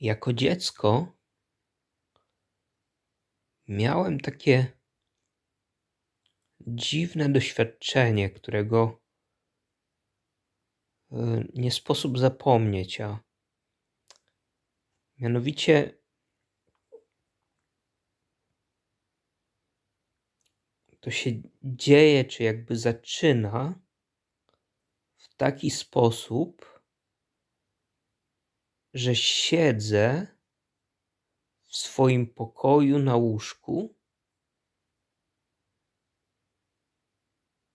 jako dziecko miałem takie dziwne doświadczenie, którego y, nie sposób zapomnieć, a mianowicie to się dzieje, czy jakby zaczyna w taki sposób, że siedzę w swoim pokoju na łóżku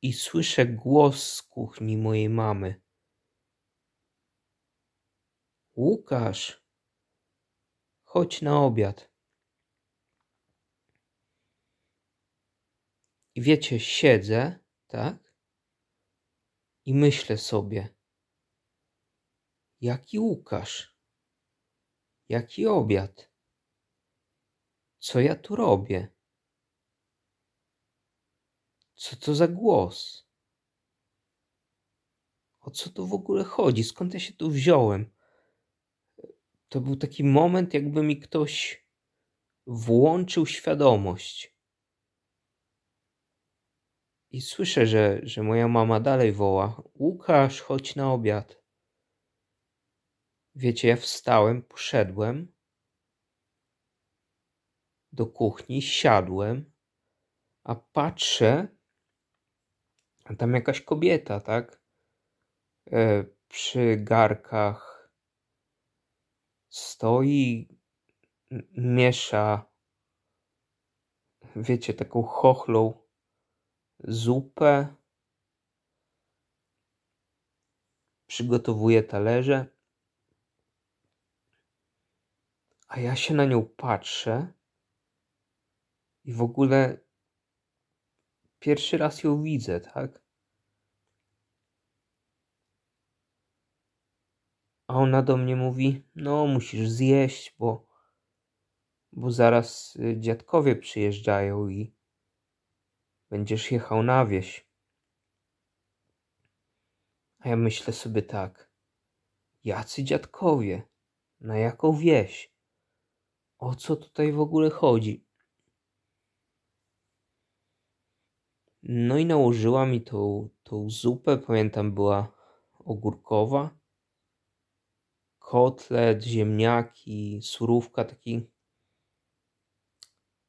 i słyszę głos z kuchni mojej mamy. Łukasz, chodź na obiad. I wiecie, siedzę, tak? I myślę sobie, jaki Łukasz? Jaki obiad? Co ja tu robię? Co to za głos? O co tu w ogóle chodzi? Skąd ja się tu wziąłem? To był taki moment, jakby mi ktoś włączył świadomość. I słyszę, że, że moja mama dalej woła: Łukasz, chodź na obiad. Wiecie, ja wstałem, poszedłem do kuchni, siadłem, a patrzę, a tam jakaś kobieta, tak? E, przy garkach stoi, miesza, wiecie, taką chochlą zupę, przygotowuje talerze, a ja się na nią patrzę i w ogóle pierwszy raz ją widzę, tak? A ona do mnie mówi: No, musisz zjeść, bo, bo zaraz y, dziadkowie przyjeżdżają i będziesz jechał na wieś. A ja myślę sobie tak: Jacy dziadkowie? Na jaką wieś? O co tutaj w ogóle chodzi? No i nałożyła mi tą, tą zupę, pamiętam była ogórkowa, kotlet, ziemniaki, surówka, taki,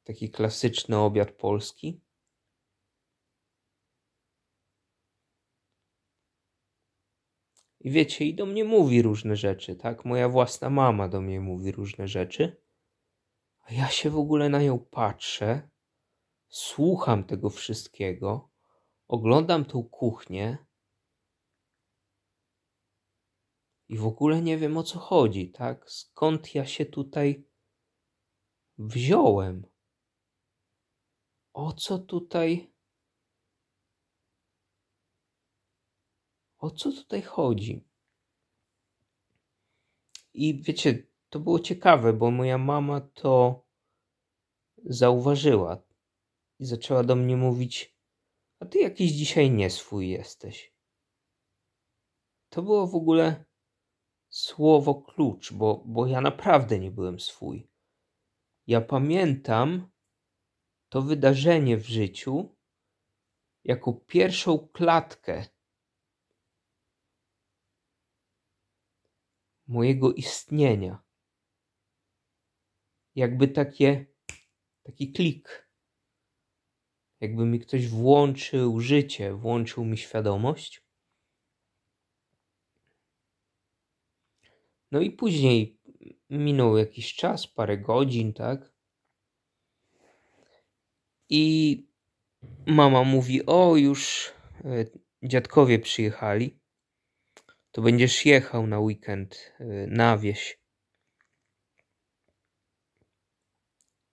taki klasyczny obiad polski. I wiecie, i do mnie mówi różne rzeczy, tak? Moja własna mama do mnie mówi różne rzeczy. A ja się w ogóle na nią patrzę, słucham tego wszystkiego, oglądam tą kuchnię i w ogóle nie wiem o co chodzi, tak? Skąd ja się tutaj wziąłem? O co tutaj. O co tutaj chodzi? I wiecie, to było ciekawe, bo moja mama to zauważyła i zaczęła do mnie mówić: A ty jakiś dzisiaj nieswój jesteś. To było w ogóle słowo klucz, bo, bo ja naprawdę nie byłem swój. Ja pamiętam to wydarzenie w życiu jako pierwszą klatkę mojego istnienia jakby takie, taki klik. Jakby mi ktoś włączył życie, włączył mi świadomość. No i później minął jakiś czas, parę godzin, tak? I mama mówi: O, już e, dziadkowie przyjechali, to będziesz jechał na weekend e, na wieś.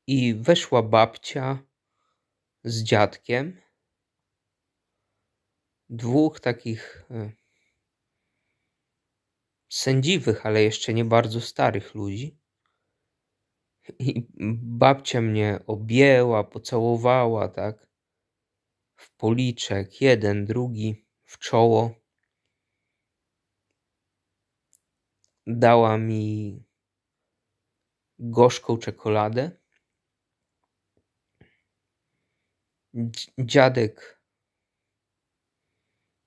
i weszła babcia z dziadkiem. Dwóch takich e, sędziwych, ale jeszcze nie bardzo starych ludzi. I babcia mnie objęła, pocałowała, tak? W policzek, jeden, drugi, w czoło. Dała mi gorzką czekoladę Dziadek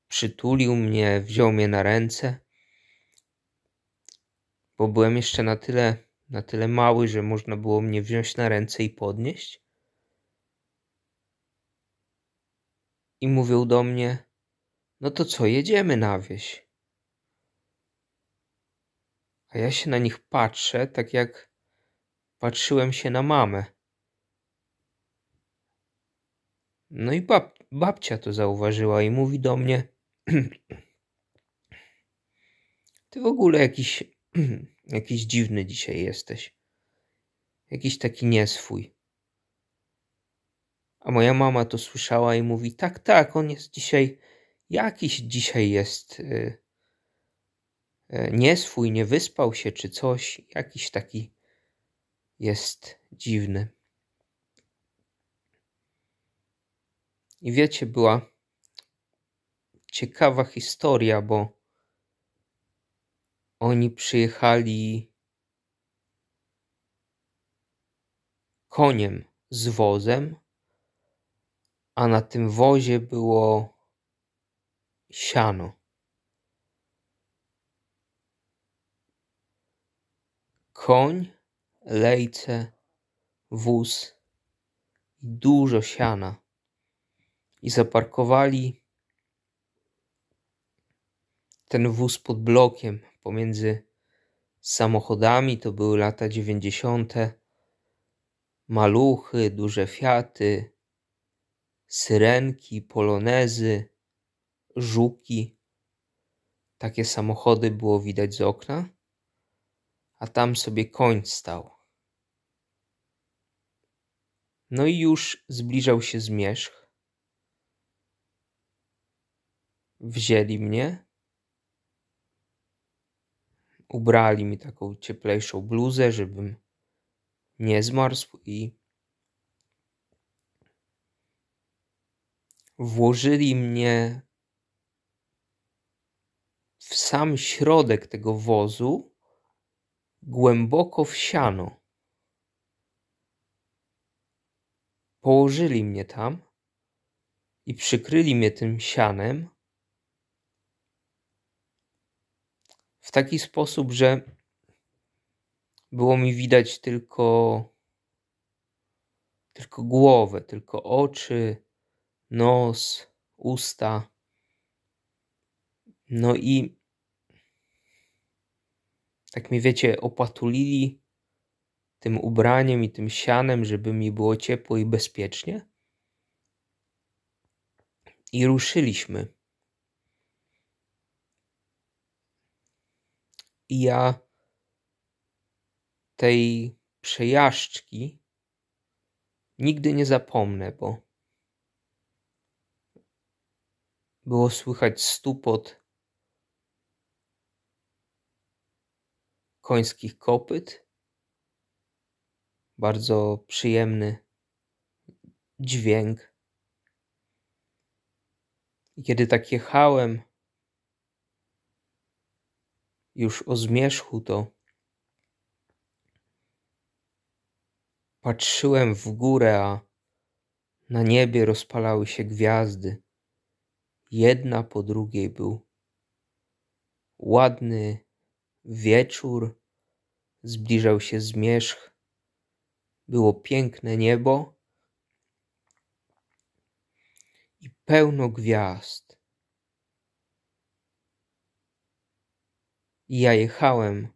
przytulił mnie, wziął mnie na ręce, bo byłem jeszcze na tyle, na tyle mały, że można było mnie wziąć na ręce i podnieść. I mówił do mnie: No to co, jedziemy na wieś. A ja się na nich patrzę, tak jak patrzyłem się na mamę. No i bab babcia to zauważyła i mówi do mnie: Ty w ogóle jakiś, jakiś dziwny dzisiaj jesteś. Jakiś taki nieswój. A moja mama to słyszała i mówi: Tak, tak, on jest dzisiaj, jakiś dzisiaj jest yy, nieswój, nie wyspał się czy coś, jakiś taki jest dziwny. I wiecie, była ciekawa historia, bo oni przyjechali koniem z wozem, a na tym wozie było siano. Koń, lejce, wóz i dużo siana i zaparkowali ten wóz pod blokiem pomiędzy samochodami. To były lata 90. Maluchy, duże fiaty, syrenki, polonezy, żuki. Takie samochody było widać z okna, a tam sobie koń stał. No i już zbliżał się zmierzch. wzięli mnie, ubrali mi taką cieplejszą bluzę, żebym nie zmarzł i włożyli mnie w sam środek tego wozu, głęboko w siano. Położyli mnie tam i przykryli mnie tym sianem w taki sposób, że było mi widać tylko, tylko głowę, tylko oczy, nos, usta. No i tak mi wiecie, opatulili tym ubraniem i tym sianem, żeby mi było ciepło i bezpiecznie. I ruszyliśmy. I ja tej przejażdżki nigdy nie zapomnę, bo było słychać stupot końskich kopyt. Bardzo przyjemny dźwięk. I kiedy tak jechałem, już o zmierzchu to. Patrzyłem w górę, a na niebie rozpalały się gwiazdy. Jedna po drugiej był ładny wieczór, zbliżał się zmierzch. Było piękne niebo i pełno gwiazd. ja jechałem.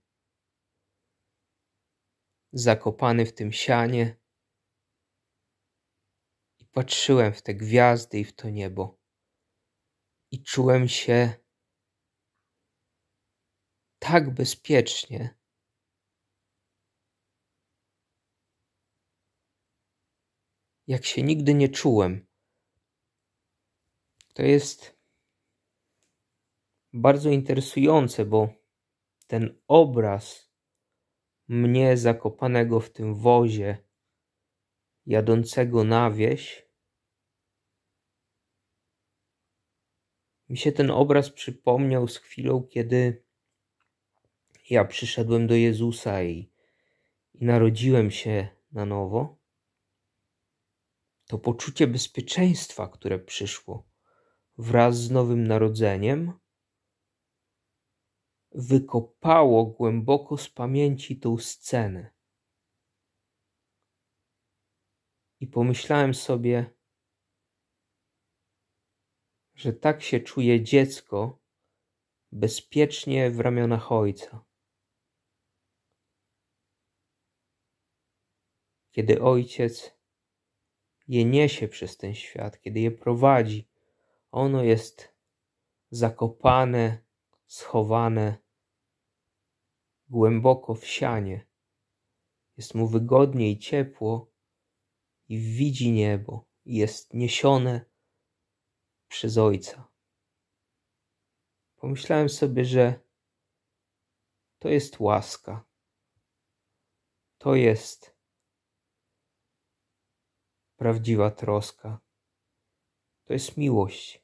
Zakopany w tym sianie i patrzyłem w te gwiazdy i w to niebo i czułem się tak bezpiecznie. Jak się nigdy nie czułem. To jest bardzo interesujące, bo ten obraz mnie zakopanego w tym wozie, jadącego na wieś, mi się ten obraz przypomniał z chwilą, kiedy ja przyszedłem do Jezusa i, i narodziłem się na nowo. To poczucie bezpieczeństwa, które przyszło wraz z nowym narodzeniem, wykopało głęboko z pamięci tą scenę. I pomyślałem sobie, że tak się czuje dziecko bezpiecznie w ramionach ojca. Kiedy ojciec je niesie przez ten świat, kiedy je prowadzi, ono jest zakopane schowane głęboko w sianie. Jest mu wygodnie i ciepło i widzi niebo i jest niesione przez Ojca. Pomyślałem sobie, że to jest łaska. To jest prawdziwa troska. To jest miłość.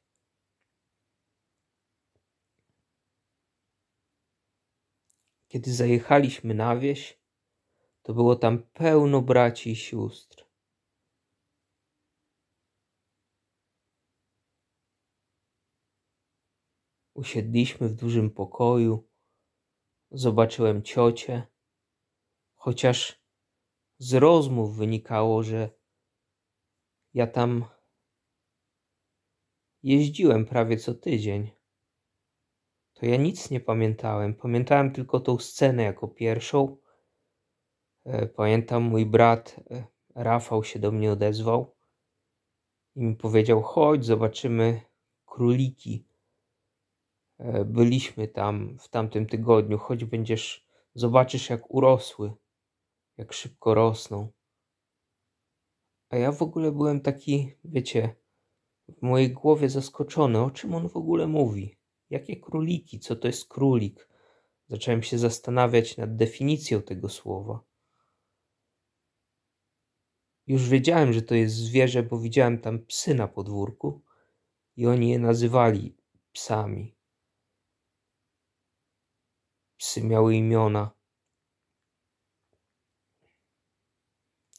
Kiedy zajechaliśmy na wieś, to było tam pełno braci i sióstr. Usiedliśmy w dużym pokoju. Zobaczyłem ciocię, chociaż z rozmów wynikało, że ja tam jeździłem prawie co tydzień to ja nic nie pamiętałem. Pamiętałem tylko tą scenę jako pierwszą. E, pamiętam, mój brat e, Rafał się do mnie odezwał i mi powiedział: Chodź, zobaczymy króliki. E, byliśmy tam w tamtym tygodniu, choć będziesz, zobaczysz jak urosły, jak szybko rosną. A ja w ogóle byłem taki, wiecie, w mojej głowie zaskoczony, o czym on w ogóle mówi. Jakie króliki? Co to jest królik? Zacząłem się zastanawiać nad definicją tego słowa. Już wiedziałem, że to jest zwierzę, bo widziałem tam psy na podwórku i oni je nazywali psami. Psy miały imiona.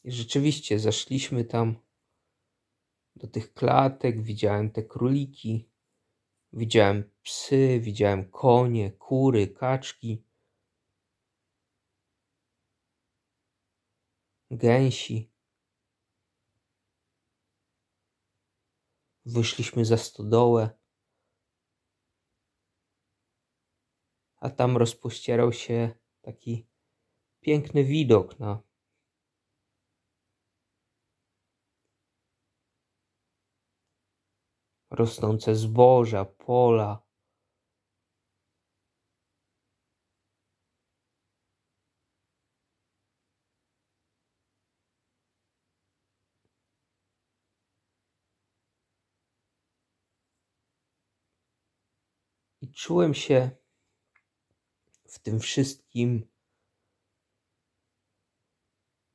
I rzeczywiście zaszliśmy tam do tych klatek, widziałem te króliki. Widziałem psy, widziałem konie, kury, kaczki, gęsi. Wyszliśmy za stodołę, a tam rozpościerał się taki piękny widok na rosnące zboża, pola. I czułem się w tym wszystkim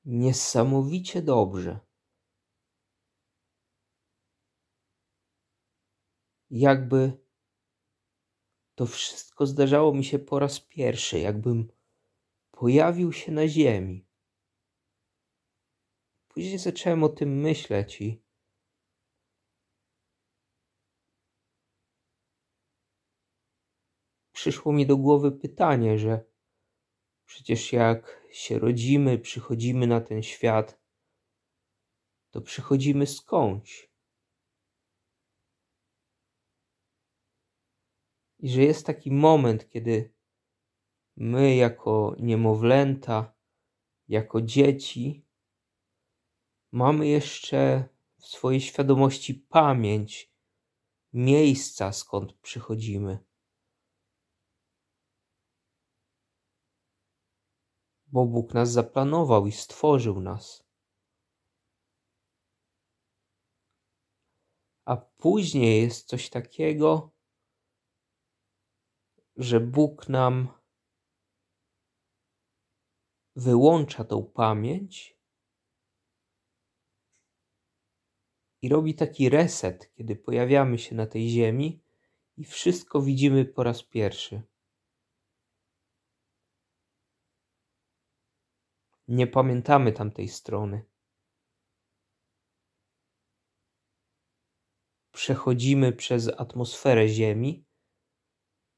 niesamowicie dobrze. jakby to wszystko zdarzało mi się po raz pierwszy, jakbym pojawił się na Ziemi. Później zacząłem o tym myśleć i przyszło mi do głowy pytanie, że przecież jak się rodzimy, przychodzimy na ten świat, to przychodzimy skądś. i że jest taki moment, kiedy my, jako niemowlęta, jako dzieci, mamy jeszcze w swojej świadomości pamięć miejsca, skąd przychodzimy. Bo Bóg nas zaplanował i stworzył nas. A później jest coś takiego, że Bóg nam wyłącza tą pamięć i robi taki reset, kiedy pojawiamy się na tej ziemi i wszystko widzimy po raz pierwszy. Nie pamiętamy tamtej strony. Przechodzimy przez atmosferę Ziemi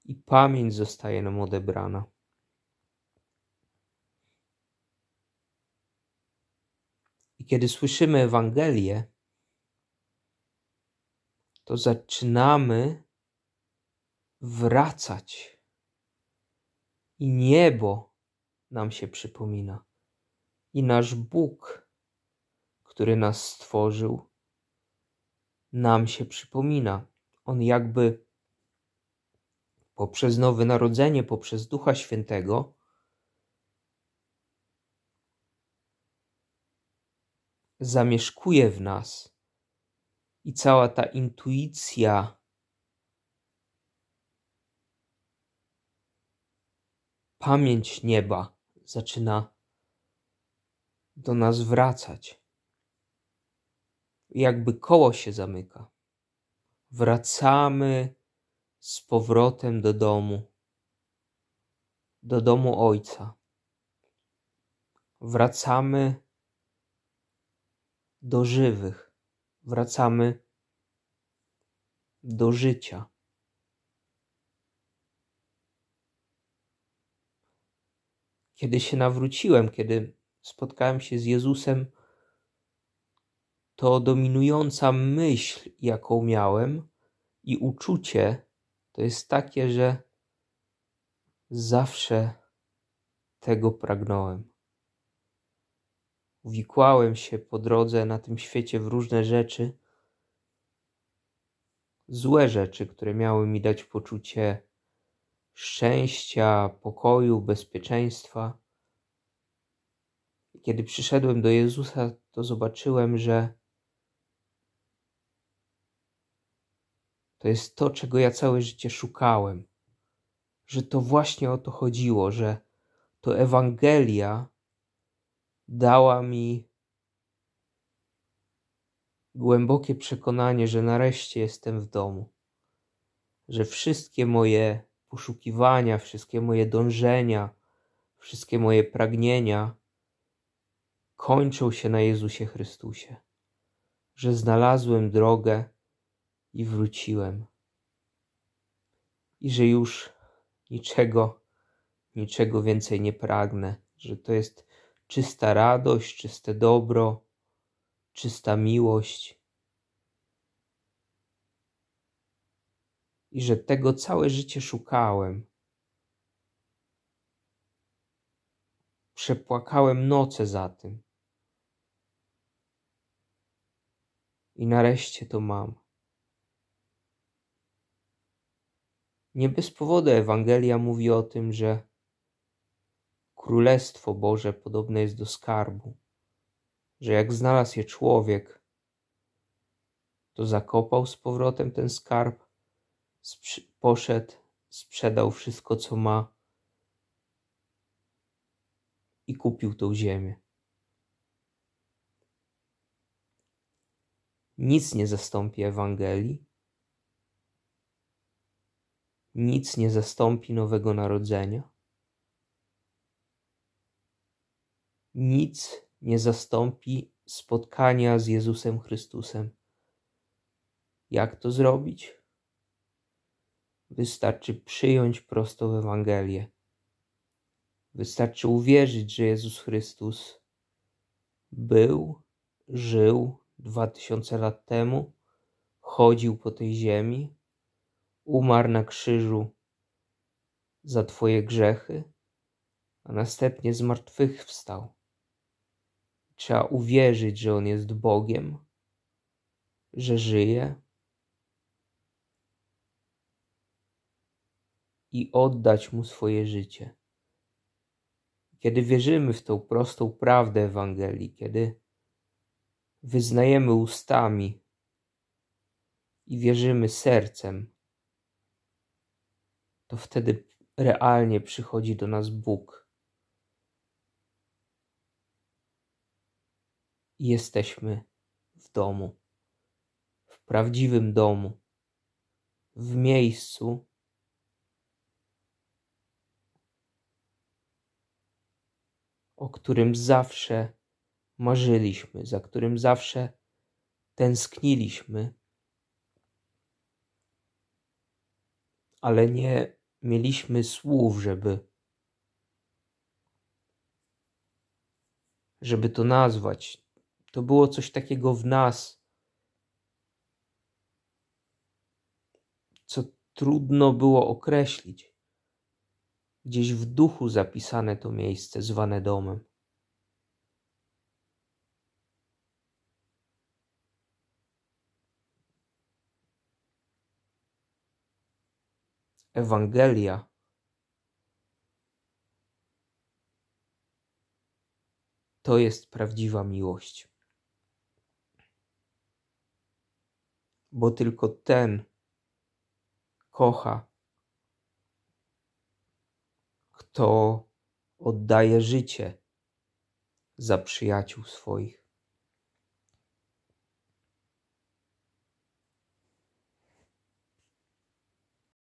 i pamięć zostaje nam odebrana. I kiedy słyszymy Ewangelię, to zaczynamy wracać i niebo nam się przypomina, i nasz Bóg, który nas stworzył, nam się przypomina. On jakby poprzez Nowe Narodzenie, poprzez Ducha Świętego, zamieszkuje w nas i cała ta intuicja pamięć nieba zaczyna do nas wracać. Jakby koło się zamyka. Wracamy z powrotem do domu, do domu ojca. Wracamy do żywych, wracamy do życia. Kiedy się nawróciłem, kiedy spotkałem się z Jezusem, to dominująca myśl, jaką miałem, i uczucie, to jest takie, że zawsze tego pragnąłem. Uwikłałem się po drodze na tym świecie w różne rzeczy, złe rzeczy, które miały mi dać poczucie szczęścia, pokoju, bezpieczeństwa. kiedy przyszedłem do Jezusa, to zobaczyłem, że To jest to, czego ja całe życie szukałem. Że to właśnie o to chodziło, że to Ewangelia dała mi głębokie przekonanie, że nareszcie jestem w domu, że wszystkie moje poszukiwania, wszystkie moje dążenia, wszystkie moje pragnienia kończą się na Jezusie Chrystusie, że znalazłem drogę i wróciłem. I że już niczego, niczego więcej nie pragnę, że to jest czysta radość, czyste dobro, czysta miłość. I że tego całe życie szukałem. Przepłakałem noce za tym. I nareszcie to mam. Nie bez powodu Ewangelia mówi o tym, że Królestwo Boże podobne jest do skarbu, że jak znalazł je człowiek, to zakopał z powrotem ten skarb, poszedł, sprzedał wszystko, co ma i kupił tą ziemię. Nic nie zastąpi Ewangelii, nic nie zastąpi Nowego Narodzenia. Nic nie zastąpi spotkania z Jezusem Chrystusem. Jak to zrobić? Wystarczy przyjąć prosto Ewangelię. Wystarczy uwierzyć, że Jezus Chrystus był, żył dwa tysiące lat temu, chodził po tej ziemi, umarł na krzyżu za Twoje grzechy, a następnie zmartwychwstał. Trzeba uwierzyć, że On jest Bogiem, że żyje i oddać Mu swoje życie. Kiedy wierzymy w tą prostą prawdę Ewangelii, kiedy wyznajemy ustami i wierzymy sercem, to wtedy realnie przychodzi do nas Bóg. Jesteśmy w domu, w prawdziwym domu, w miejscu, o którym zawsze marzyliśmy, za którym zawsze tęskniliśmy, ale nie mieliśmy słów, żeby żeby to nazwać. To było coś takiego w nas, co trudno było określić. Gdzieś w duchu zapisane to miejsce zwane domem. Ewangelia to jest prawdziwa miłość. Bo tylko ten kocha, kto oddaje życie za przyjaciół swoich.